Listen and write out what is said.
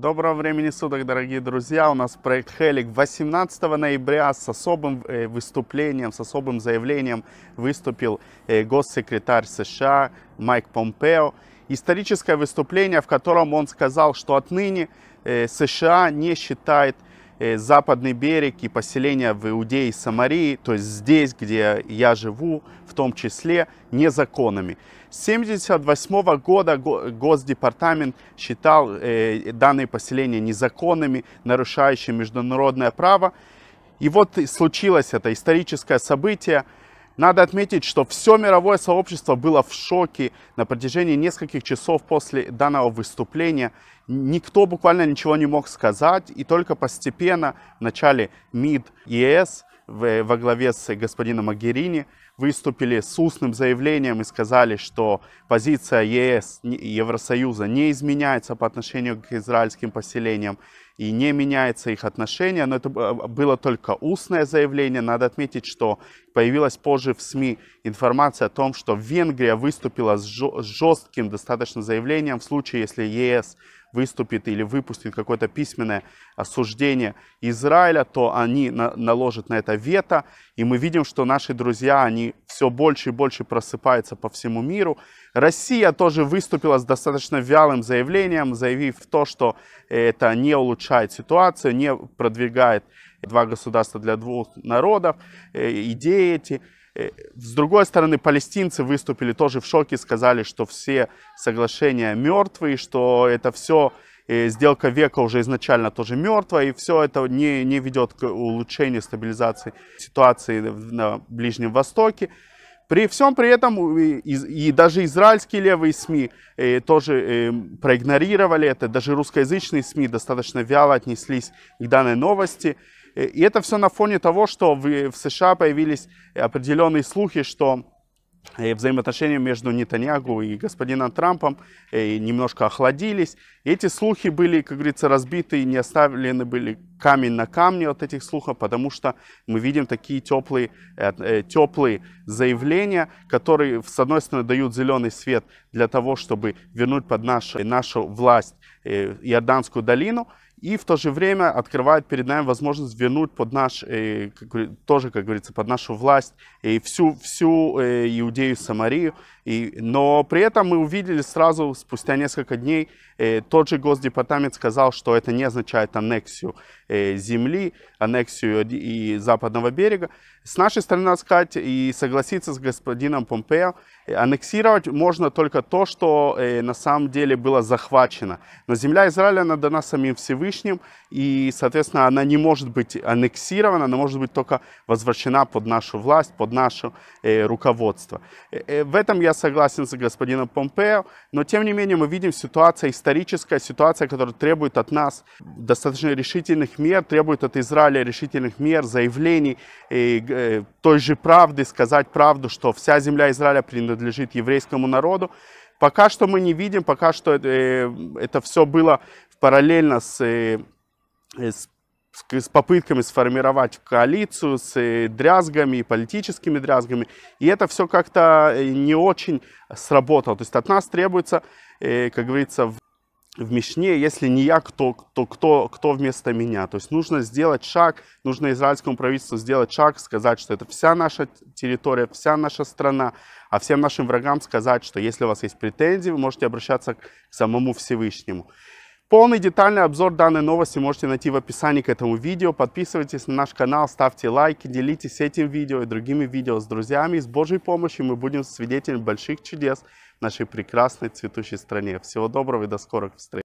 Доброго времени суток, дорогие друзья! У нас проект Хелик 18 ноября с особым э, выступлением, с особым заявлением выступил э, госсекретарь США Майк Помпео. Историческое выступление, в котором он сказал, что отныне э, США не считает Э, западный берег и поселения в Иудее и Самарии, то есть здесь, где я живу, в том числе, незаконными. С 1978 года Госдепартамент считал э, данные поселения незаконными, нарушающими международное право. И вот случилось это историческое событие – надо отметить, что все мировое сообщество было в шоке на протяжении нескольких часов после данного выступления. Никто буквально ничего не мог сказать, и только постепенно в начале МИД, ЕС в во главе с господином Магерини выступили с устным заявлением и сказали, что позиция ЕС, Евросоюза не изменяется по отношению к израильским поселениям и не меняется их отношение. Но это а, было только устное заявление. Надо отметить, что появилась позже в СМИ информация о том, что Венгрия выступила с жестким достаточно заявлением в случае, если ЕС выступит или выпустит какое-то письменное осуждение Израиля, то они на, наложат на это вето. И мы видим, что наши друзья, они все больше и больше просыпаются по всему миру. Россия тоже выступила с достаточно вялым заявлением, заявив то, что это не улучшает ситуацию, не продвигает два государства для двух народов, э, идеи эти. Э, с другой стороны, палестинцы выступили тоже в шоке, сказали, что все соглашения мертвые, что это все э, сделка века уже изначально тоже мертва, и все это не, не ведет к улучшению стабилизации ситуации на Ближнем Востоке. При всем при этом э, и, и даже израильские левые СМИ э, тоже э, проигнорировали это, даже русскоязычные СМИ достаточно вяло отнеслись к данной новости. Э, и это все на фоне того, что в, США появились определенные слухи, что э, взаимоотношения между Нетаньягу и господином Трампом э, немножко охладились. И эти слухи были, как говорится, разбиты и не оставлены были камень на камне от этих слухов, потому что мы видим такие теплые, теплые заявления, которые, с одной стороны, дают зеленый свет для того, чтобы вернуть под нашу, нашу власть Иорданскую долину, и в то же время открывает перед нами возможность вернуть под наш, э, как, тоже, как говорится, под нашу власть и э, всю, всю э, Иудею, Самарию. И, но при этом мы увидели сразу, спустя несколько дней, э, тот же Госдепартамент сказал, что это не означает аннексию э, земли, аннексию и западного берега. С нашей стороны, надо сказать, и согласиться с господином Помпео, э, аннексировать можно только то, что э, на самом деле было захвачено. Но земля Израиля, она дана самим Всевышним, лишним, и, соответственно, она не может быть аннексирована, она может быть только возвращена под нашу власть, под наше э, руководство. Э, э, в этом я согласен с господином Помпео, но, тем не менее, мы видим ситуация, историческая ситуация, которая требует от нас достаточно решительных мер, требует от Израиля решительных мер, заявлений, э, э, той же правды, сказать правду, что вся земля Израиля принадлежит еврейскому народу, Пока что мы не видим, пока что э, это все было параллельно э, э, с, с с попытками сформировать коалицию, с э, дрязгами, политическими дрязгами. И это все как-то не очень сработало. То есть от нас требуется, как говорится, в Мишне, если не я, кто, кто, кто, кто вместо меня. То есть нужно сделать шаг, нужно израильскому правительству сделать шаг, сказать, что это вся наша территория, вся наша страна, а всем нашим врагам сказать, что если у вас есть претензии, вы можете обращаться к самому Всевышнему. Полный детальный обзор данной новости можете найти в описании к этому видео. Подписывайтесь на наш канал, ставьте лайки, делитесь этим видео и другими видео с друзьями. С Божьей помощью мы будем свидетелями больших чудес в нашей прекрасной цветущей стране. Всего доброго и до скорых встреч!